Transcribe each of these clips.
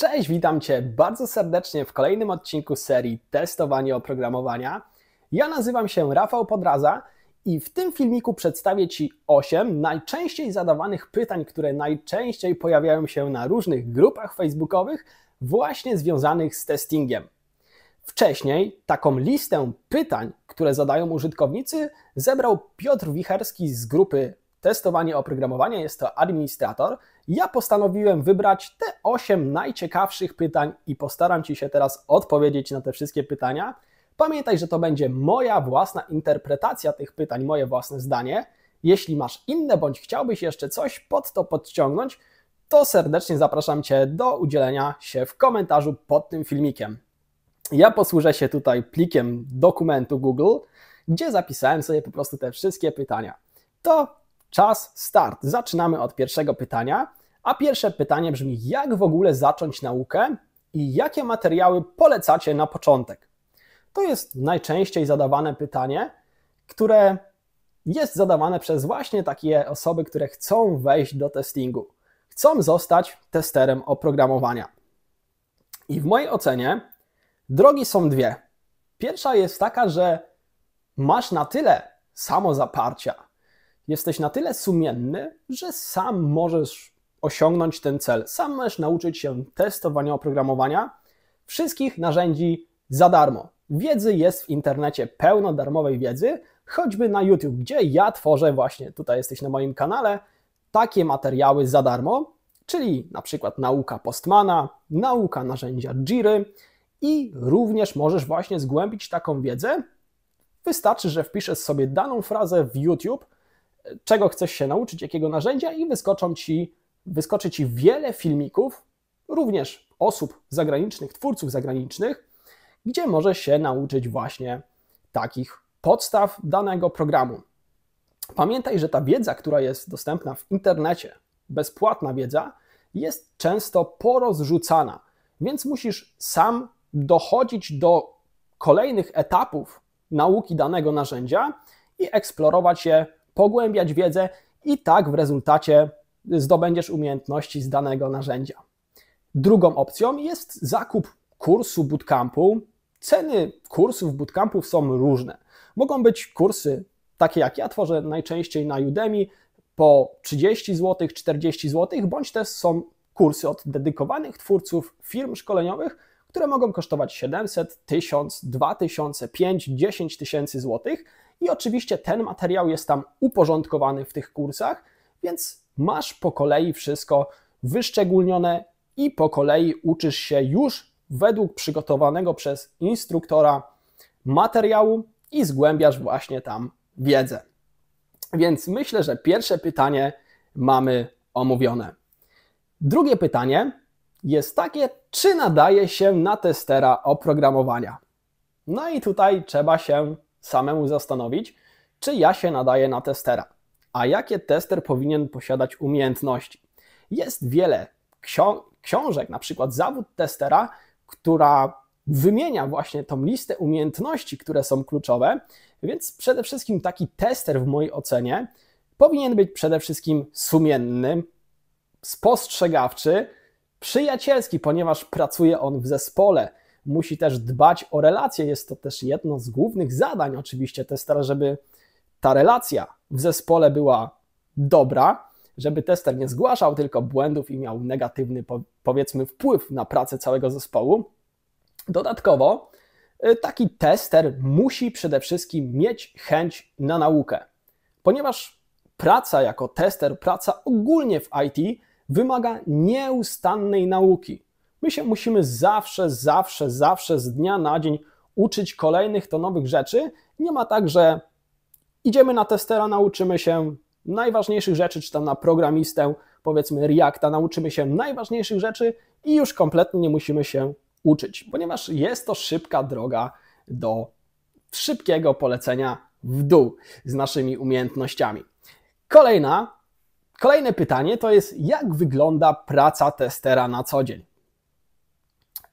Cześć, witam Cię bardzo serdecznie w kolejnym odcinku serii Testowanie oprogramowania. Ja nazywam się Rafał Podraza i w tym filmiku przedstawię Ci 8 najczęściej zadawanych pytań, które najczęściej pojawiają się na różnych grupach facebookowych, właśnie związanych z testingiem. Wcześniej taką listę pytań, które zadają użytkownicy, zebrał Piotr Wicherski z grupy testowanie oprogramowania, jest to administrator. Ja postanowiłem wybrać te 8 najciekawszych pytań i postaram Ci się teraz odpowiedzieć na te wszystkie pytania. Pamiętaj, że to będzie moja własna interpretacja tych pytań, moje własne zdanie. Jeśli masz inne bądź chciałbyś jeszcze coś pod to podciągnąć, to serdecznie zapraszam Cię do udzielenia się w komentarzu pod tym filmikiem. Ja posłużę się tutaj plikiem dokumentu Google, gdzie zapisałem sobie po prostu te wszystkie pytania. To Czas, start. Zaczynamy od pierwszego pytania. A pierwsze pytanie brzmi: jak w ogóle zacząć naukę i jakie materiały polecacie na początek? To jest najczęściej zadawane pytanie, które jest zadawane przez właśnie takie osoby, które chcą wejść do testingu. Chcą zostać testerem oprogramowania. I w mojej ocenie drogi są dwie. Pierwsza jest taka, że masz na tyle samozaparcia, jesteś na tyle sumienny, że sam możesz osiągnąć ten cel. Sam możesz nauczyć się testowania oprogramowania, wszystkich narzędzi za darmo. Wiedzy jest w internecie pełno darmowej wiedzy, choćby na YouTube, gdzie ja tworzę właśnie, tutaj jesteś na moim kanale, takie materiały za darmo, czyli na przykład nauka Postmana, nauka narzędzia Jiry i również możesz właśnie zgłębić taką wiedzę. Wystarczy, że wpiszesz sobie daną frazę w YouTube – czego chcesz się nauczyć, jakiego narzędzia i wyskoczą ci, wyskoczy ci wiele filmików, również osób zagranicznych, twórców zagranicznych, gdzie możesz się nauczyć właśnie takich podstaw danego programu. Pamiętaj, że ta wiedza, która jest dostępna w internecie, bezpłatna wiedza, jest często porozrzucana, więc musisz sam dochodzić do kolejnych etapów nauki danego narzędzia i eksplorować je pogłębiać wiedzę i tak w rezultacie zdobędziesz umiejętności z danego narzędzia. Drugą opcją jest zakup kursu bootcampu. Ceny kursów bootcampów są różne. Mogą być kursy takie jak ja tworzę najczęściej na Udemy po 30 zł, 40 zł, bądź też są kursy od dedykowanych twórców firm szkoleniowych, które mogą kosztować 700, 1000, 2000, 5, 10 tysięcy złotych i oczywiście ten materiał jest tam uporządkowany w tych kursach, więc masz po kolei wszystko wyszczególnione i po kolei uczysz się już według przygotowanego przez instruktora materiału i zgłębiasz właśnie tam wiedzę. Więc myślę, że pierwsze pytanie mamy omówione. Drugie pytanie jest takie, czy nadaje się na testera oprogramowania? No i tutaj trzeba się samemu zastanowić, czy ja się nadaję na testera, a jakie tester powinien posiadać umiejętności. Jest wiele ksi- książek, na przykład Zawód testera, która wymienia właśnie tą listę umiejętności, które są kluczowe, więc przede wszystkim taki tester w mojej ocenie powinien być przede wszystkim sumienny, spostrzegawczy, przyjacielski, ponieważ pracuje on w zespole, musi też dbać o relacje. Jest to też jedno z głównych zadań oczywiście testera, żeby ta relacja w zespole była dobra, żeby tester nie zgłaszał tylko błędów i miał negatywny, powiedzmy, wpływ na pracę całego zespołu. Dodatkowo, y, taki tester musi przede wszystkim mieć chęć na naukę, ponieważ praca jako tester, praca ogólnie w IT wymaga nieustannej nauki. My się musimy zawsze, zawsze, zawsze z dnia na dzień uczyć kolejnych to nowych rzeczy. Nie ma tak, że idziemy na testera, nauczymy się najważniejszych rzeczy, czy tam na programistę, powiedzmy Reacta, nauczymy się najważniejszych rzeczy i już kompletnie nie musimy się uczyć, ponieważ jest to szybka droga do szybkiego polecenia w dół z naszymi umiejętnościami. Kolejna, kolejne pytanie to jest, jak wygląda praca testera na co dzień?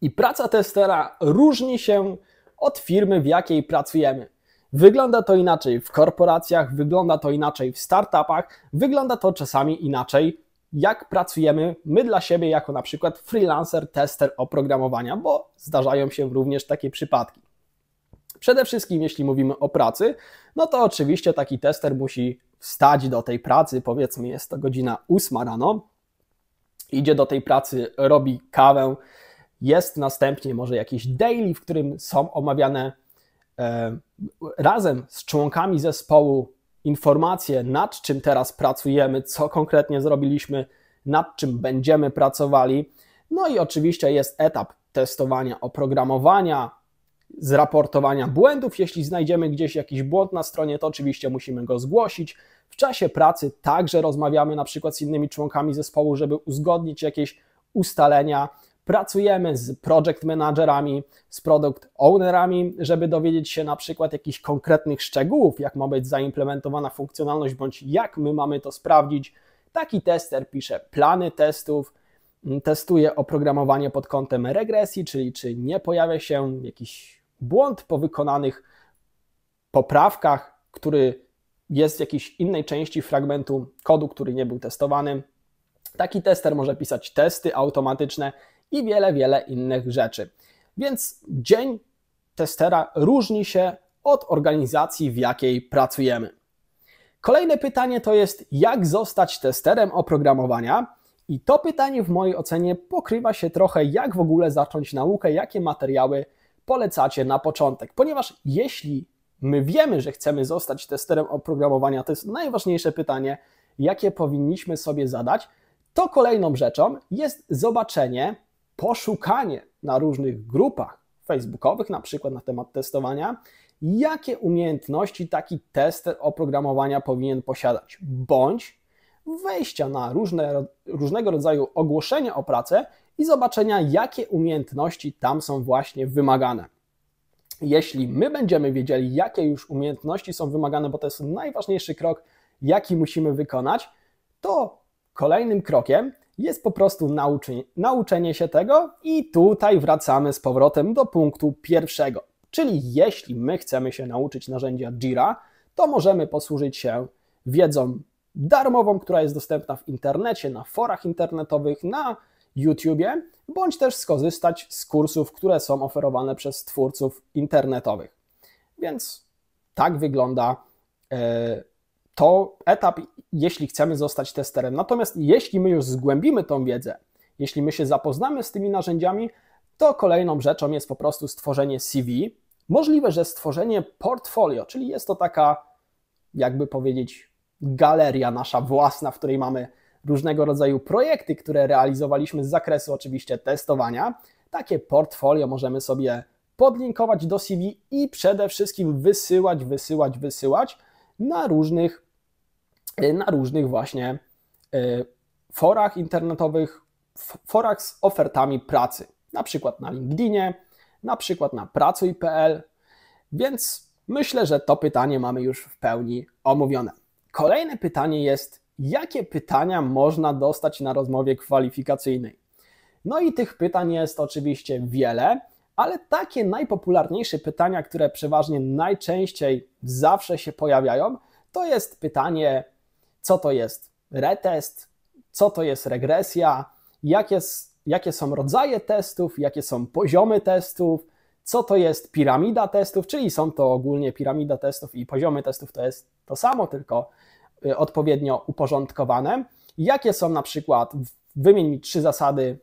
I praca testera różni się od firmy, w jakiej pracujemy. Wygląda to inaczej w korporacjach, wygląda to inaczej w startupach, wygląda to czasami inaczej, jak pracujemy my dla siebie, jako na przykład freelancer, tester oprogramowania, bo zdarzają się również takie przypadki. Przede wszystkim, jeśli mówimy o pracy, no to oczywiście taki tester musi wstać do tej pracy, powiedzmy jest to godzina 8 rano, idzie do tej pracy, robi kawę, jest następnie może jakiś daily, w którym są omawiane e, razem z członkami zespołu informacje, nad czym teraz pracujemy, co konkretnie zrobiliśmy, nad czym będziemy pracowali. No i oczywiście jest etap testowania oprogramowania, zraportowania błędów. Jeśli znajdziemy gdzieś jakiś błąd na stronie, to oczywiście musimy go zgłosić. W czasie pracy także rozmawiamy na przykład z innymi członkami zespołu, żeby uzgodnić jakieś ustalenia, Pracujemy z project managerami, z product ownerami, żeby dowiedzieć się na przykład jakichś konkretnych szczegółów, jak ma być zaimplementowana funkcjonalność, bądź jak my mamy to sprawdzić. Taki tester pisze plany testów, mm, testuje oprogramowanie pod kątem regresji, czyli czy nie pojawia się jakiś błąd po wykonanych poprawkach, który jest w jakiejś innej części fragmentu kodu, który nie był testowany. Taki tester może pisać testy automatyczne, i wiele, wiele innych rzeczy. Więc dzień testera różni się od organizacji, w jakiej pracujemy. Kolejne pytanie to jest, jak zostać testerem oprogramowania? I to pytanie, w mojej ocenie, pokrywa się trochę, jak w ogóle zacząć naukę, jakie materiały polecacie na początek. Ponieważ jeśli my wiemy, że chcemy zostać testerem oprogramowania, to jest najważniejsze pytanie, jakie powinniśmy sobie zadać, to kolejną rzeczą jest zobaczenie, poszukanie na różnych grupach facebookowych, na przykład na temat testowania, jakie umiejętności taki tester oprogramowania powinien posiadać, bądź wejścia na różne, różnego rodzaju ogłoszenia o pracę i zobaczenia, jakie umiejętności tam są właśnie wymagane. Jeśli my będziemy wiedzieli, jakie już umiejętności są wymagane, bo to jest najważniejszy krok, jaki musimy wykonać, to kolejnym krokiem jest po prostu nauczy, nauczenie się tego, i tutaj wracamy z powrotem do punktu pierwszego. Czyli jeśli my chcemy się nauczyć narzędzia Jira, to możemy posłużyć się wiedzą darmową, która jest dostępna w internecie, na forach internetowych, na YouTubie, bądź też skorzystać z kursów, które są oferowane przez twórców internetowych. Więc tak wygląda. Yy, to etap, jeśli chcemy zostać testerem. Natomiast jeśli my już zgłębimy tą wiedzę, jeśli my się zapoznamy z tymi narzędziami, to kolejną rzeczą jest po prostu stworzenie CV. Możliwe, że stworzenie portfolio, czyli jest to taka, jakby powiedzieć, galeria nasza własna, w której mamy różnego rodzaju projekty, które realizowaliśmy z zakresu oczywiście testowania. Takie portfolio możemy sobie podlinkować do CV i przede wszystkim wysyłać, wysyłać, wysyłać na różnych Y, na różnych właśnie y, forach internetowych, forach z ofertami pracy, na przykład na LinkedInie, na przykład na pracuj.pl, więc myślę, że to pytanie mamy już w pełni omówione. Kolejne pytanie jest, jakie pytania można dostać na rozmowie kwalifikacyjnej? No i tych pytań jest oczywiście wiele, ale takie najpopularniejsze pytania, które przeważnie najczęściej zawsze się pojawiają, to jest pytanie co to jest retest, co to jest regresja, jakie, jakie są rodzaje testów, jakie są poziomy testów, co to jest piramida testów, czyli są to ogólnie piramida testów i poziomy testów to jest to samo, tylko y, odpowiednio uporządkowane. Jakie są na przykład, wymień mi trzy zasady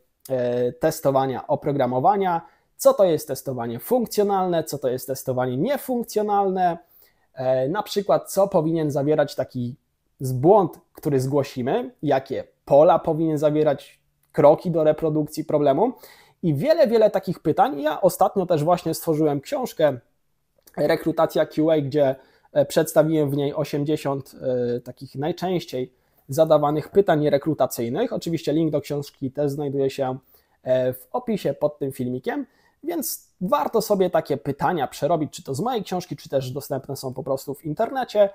y, testowania oprogramowania, co to jest testowanie funkcjonalne, co to jest testowanie niefunkcjonalne, e, na przykład co powinien zawierać taki z błąd, który zgłosimy, jakie pola powinien zawierać kroki do reprodukcji problemu i wiele, wiele takich pytań. Ja ostatnio też właśnie stworzyłem książkę Rekrutacja QA, gdzie e, przedstawiłem w niej 80 e, takich najczęściej zadawanych pytań rekrutacyjnych. Oczywiście link do książki też znajduje się e, w opisie pod tym filmikiem, więc warto sobie takie pytania przerobić, czy to z mojej książki, czy też dostępne są po prostu w internecie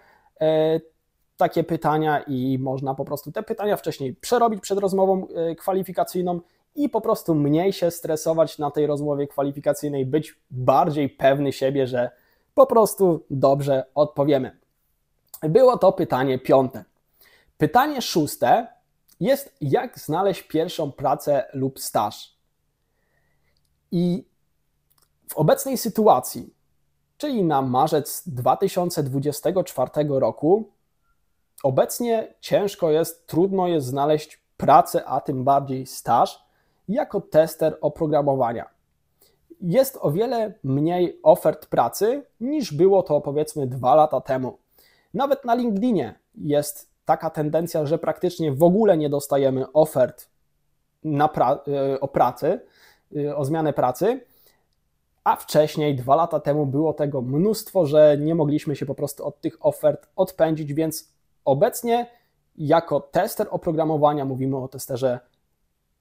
takie pytania i można po prostu te pytania wcześniej przerobić przed rozmową e, kwalifikacyjną i po prostu mniej się stresować na tej rozmowie kwalifikacyjnej, być bardziej pewny siebie, że po prostu dobrze odpowiemy. Było to pytanie piąte. Pytanie szóste jest, jak znaleźć pierwszą pracę lub staż. I w obecnej sytuacji, czyli na marzec 2024 roku, Obecnie ciężko jest, trudno jest znaleźć pracę, a tym bardziej staż jako tester oprogramowania. Jest o wiele mniej ofert pracy niż było to powiedzmy dwa lata temu. Nawet na LinkedInie jest taka tendencja, że praktycznie w ogóle nie dostajemy ofert pra e, o pracy, e, o zmianę pracy, a wcześniej, dwa lata temu, było tego mnóstwo, że nie mogliśmy się po prostu od tych ofert odpędzić, więc Obecnie jako tester oprogramowania mówimy o testerze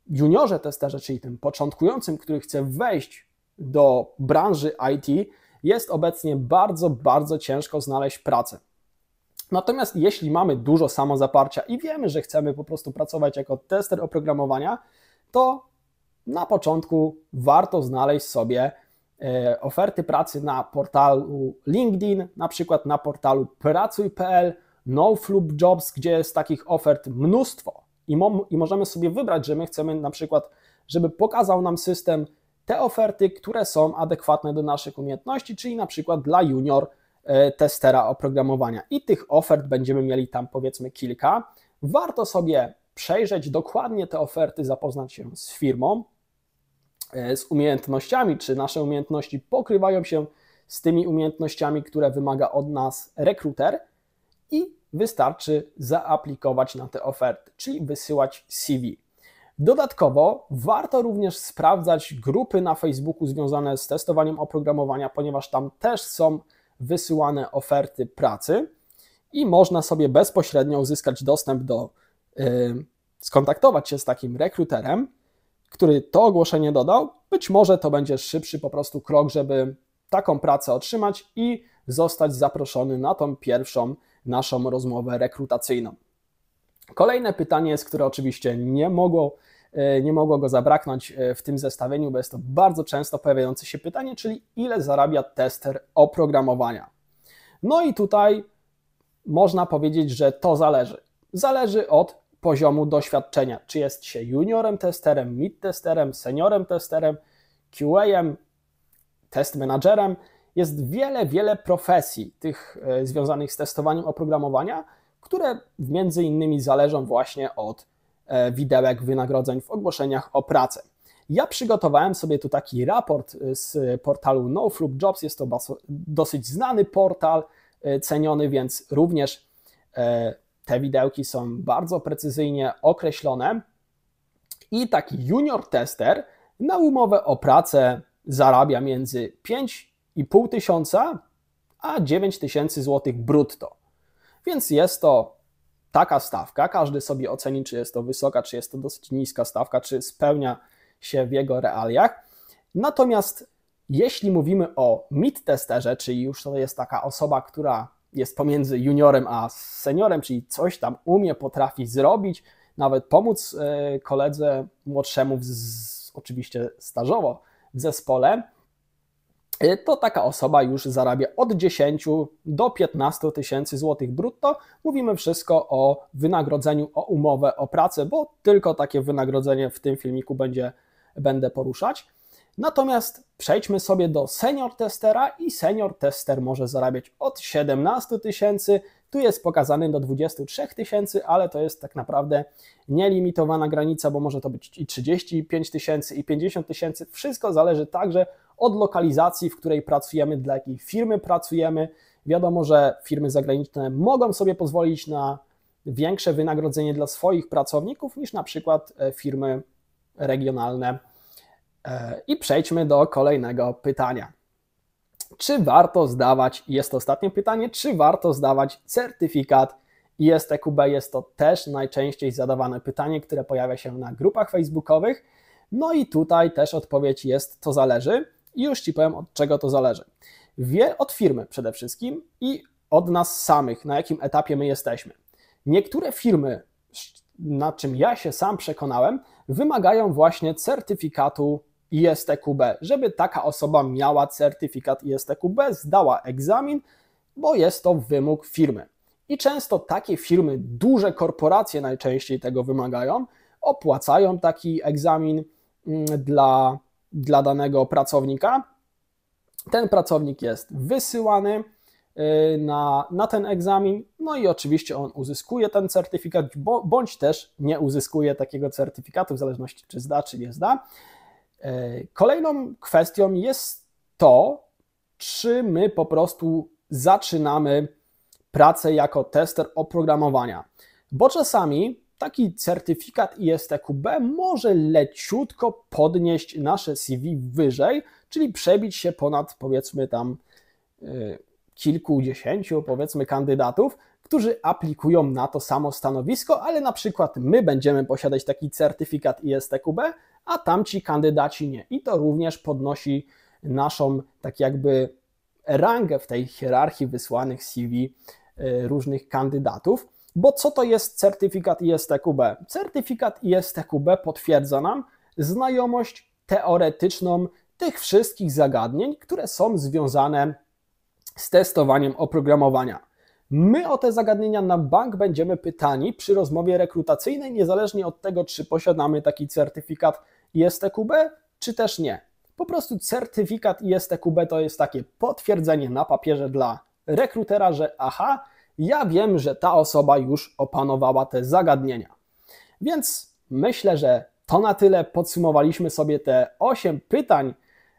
juniorze testerze, czyli tym początkującym, który chce wejść do branży IT, jest obecnie bardzo, bardzo ciężko znaleźć pracę. Natomiast jeśli mamy dużo samozaparcia i wiemy, że chcemy po prostu pracować jako tester oprogramowania, to na początku warto znaleźć sobie e, oferty pracy na portalu LinkedIn, na przykład na portalu pracuj.pl no Flub Jobs, gdzie jest takich ofert mnóstwo i, mo i możemy sobie wybrać, że my chcemy na przykład, żeby pokazał nam system te oferty, które są adekwatne do naszych umiejętności, czyli na przykład dla junior e, testera oprogramowania. I tych ofert będziemy mieli tam powiedzmy kilka. Warto sobie przejrzeć dokładnie te oferty, zapoznać się z firmą, e, z umiejętnościami, czy nasze umiejętności pokrywają się z tymi umiejętnościami, które wymaga od nas rekruter i wystarczy zaaplikować na te oferty, czyli wysyłać CV. Dodatkowo warto również sprawdzać grupy na Facebooku związane z testowaniem oprogramowania, ponieważ tam też są wysyłane oferty pracy i można sobie bezpośrednio uzyskać dostęp do, yy, skontaktować się z takim rekruterem, który to ogłoszenie dodał. Być może to będzie szybszy po prostu krok, żeby taką pracę otrzymać i zostać zaproszony na tą pierwszą naszą rozmowę rekrutacyjną. Kolejne pytanie jest, które oczywiście nie mogło, e, nie mogło go zabraknąć e, w tym zestawieniu, bo jest to bardzo często pojawiające się pytanie, czyli ile zarabia tester oprogramowania? No i tutaj można powiedzieć, że to zależy. Zależy od poziomu doświadczenia, czy jest się juniorem testerem, mid testerem, seniorem testerem, QA-em, test managerem, jest wiele, wiele profesji tych e, związanych z testowaniem oprogramowania, które między innymi zależą właśnie od e, widełek wynagrodzeń w ogłoszeniach o pracę. Ja przygotowałem sobie tu taki raport e, z portalu NoFlup Jobs. Jest to dosyć znany portal, ceniony, więc również te widełki są bardzo precyzyjnie określone. I taki junior tester na umowę o pracę zarabia między 5 pół tysiąca, a 9 tysięcy złotych brutto. Więc jest to taka stawka. Każdy sobie oceni, czy jest to wysoka, czy jest to dosyć niska stawka, czy spełnia się w jego realiach. Natomiast jeśli mówimy o mid-testerze, czyli już to jest taka osoba, która jest pomiędzy juniorem a seniorem, czyli coś tam umie, potrafi zrobić, nawet pomóc e, koledze młodszemu, z, oczywiście stażowo w zespole, Y, to taka osoba już zarabia od 10 do 15 tysięcy złotych brutto. Mówimy wszystko o wynagrodzeniu, o umowę o pracę, bo tylko takie wynagrodzenie w tym filmiku będzie, będę poruszać. Natomiast przejdźmy sobie do senior testera i senior tester może zarabiać od 17 tysięcy, tu jest pokazany do 23 tysięcy, ale to jest tak naprawdę nielimitowana granica, bo może to być i 35 tysięcy i 50 tysięcy, wszystko zależy także od lokalizacji, w której pracujemy, dla jakiej firmy pracujemy. Wiadomo, że firmy zagraniczne mogą sobie pozwolić na większe wynagrodzenie dla swoich pracowników niż na przykład e, firmy regionalne. E, I przejdźmy do kolejnego pytania. Czy warto zdawać, jest to ostatnie pytanie, czy warto zdawać certyfikat ISTQB? Jest to też najczęściej zadawane pytanie, które pojawia się na grupach facebookowych. No i tutaj też odpowiedź jest, to zależy. I już Ci powiem, od czego to zależy. Wie od firmy przede wszystkim i od nas samych, na jakim etapie my jesteśmy. Niektóre firmy, nad czym ja się sam przekonałem, wymagają właśnie certyfikatu ISTQB, żeby taka osoba miała certyfikat ISTQB, zdała egzamin, bo jest to wymóg firmy. I często takie firmy, duże korporacje najczęściej tego wymagają, opłacają taki egzamin mm, dla dla danego pracownika. Ten pracownik jest wysyłany y, na, na ten egzamin, no i oczywiście on uzyskuje ten certyfikat, bądź też nie uzyskuje takiego certyfikatu, w zależności czy zda, czy nie zda. Y, kolejną kwestią jest to, czy my po prostu zaczynamy pracę jako tester oprogramowania, bo czasami Taki certyfikat ISTQB może leciutko podnieść nasze CV wyżej, czyli przebić się ponad powiedzmy tam y, kilkudziesięciu powiedzmy kandydatów, którzy aplikują na to samo stanowisko, ale na przykład my będziemy posiadać taki certyfikat ISTQB, a tamci kandydaci nie. I to również podnosi naszą tak jakby rangę w tej hierarchii wysłanych CV y, różnych kandydatów. Bo co to jest certyfikat ISTQB? Certyfikat ISTQB potwierdza nam znajomość teoretyczną tych wszystkich zagadnień, które są związane z testowaniem oprogramowania. My o te zagadnienia na bank będziemy pytani przy rozmowie rekrutacyjnej, niezależnie od tego, czy posiadamy taki certyfikat ISTQB, czy też nie. Po prostu certyfikat ISTQB to jest takie potwierdzenie na papierze dla rekrutera, że aha, ja wiem, że ta osoba już opanowała te zagadnienia. Więc myślę, że to na tyle. Podsumowaliśmy sobie te 8 pytań,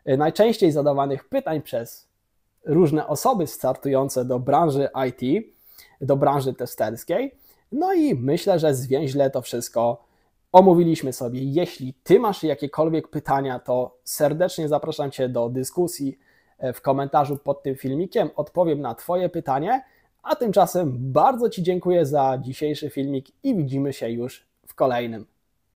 e, najczęściej zadawanych pytań przez różne osoby startujące do branży IT, do branży testerskiej. No i myślę, że zwięźle to wszystko omówiliśmy sobie. Jeśli Ty masz jakiekolwiek pytania, to serdecznie zapraszam Cię do dyskusji e, w komentarzu pod tym filmikiem. Odpowiem na Twoje pytanie. A tymczasem bardzo Ci dziękuję za dzisiejszy filmik i widzimy się już w kolejnym.